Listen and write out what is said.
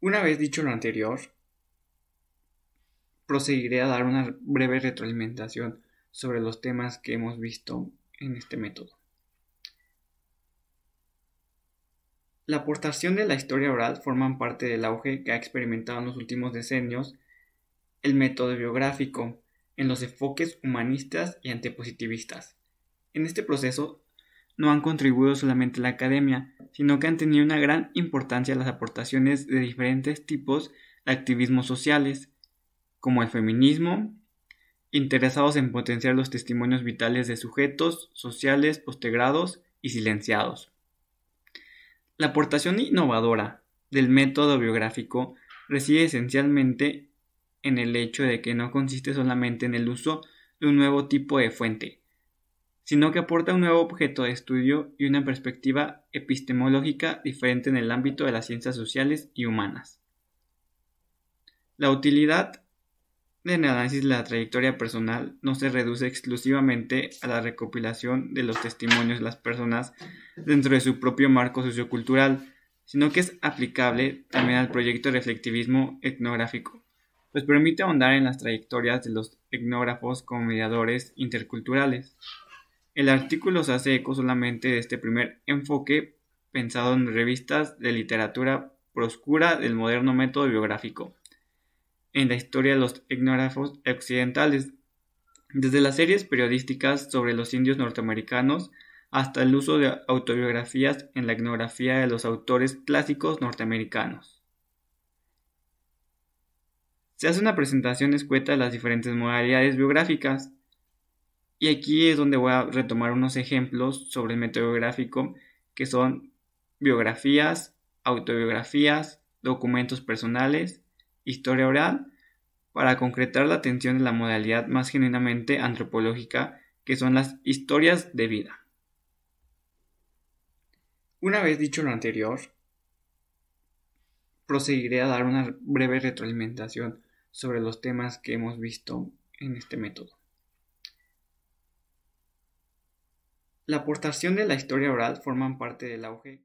Una vez dicho lo anterior, proseguiré a dar una breve retroalimentación sobre los temas que hemos visto en este método. La aportación de la historia oral forma parte del auge que ha experimentado en los últimos decenios el método biográfico en los enfoques humanistas y antipositivistas. En este proceso no han contribuido solamente la academia, sino que han tenido una gran importancia las aportaciones de diferentes tipos de activismos sociales, como el feminismo, interesados en potenciar los testimonios vitales de sujetos sociales postegrados y silenciados. La aportación innovadora del método biográfico reside esencialmente en el hecho de que no consiste solamente en el uso de un nuevo tipo de fuente, sino que aporta un nuevo objeto de estudio y una perspectiva epistemológica diferente en el ámbito de las ciencias sociales y humanas. La utilidad del análisis de la trayectoria personal no se reduce exclusivamente a la recopilación de los testimonios de las personas dentro de su propio marco sociocultural, sino que es aplicable también al proyecto de reflectivismo etnográfico, pues permite ahondar en las trayectorias de los etnógrafos como mediadores interculturales. El artículo se hace eco solamente de este primer enfoque pensado en revistas de literatura proscura del moderno método biográfico en la historia de los etnógrafos occidentales, desde las series periodísticas sobre los indios norteamericanos hasta el uso de autobiografías en la etnografía de los autores clásicos norteamericanos. Se hace una presentación escueta de las diferentes modalidades biográficas, y aquí es donde voy a retomar unos ejemplos sobre el método que son biografías, autobiografías, documentos personales, historia oral, para concretar la atención de la modalidad más genuinamente antropológica, que son las historias de vida. Una vez dicho lo anterior, proseguiré a dar una breve retroalimentación sobre los temas que hemos visto en este método. La aportación de la historia oral forman parte del auge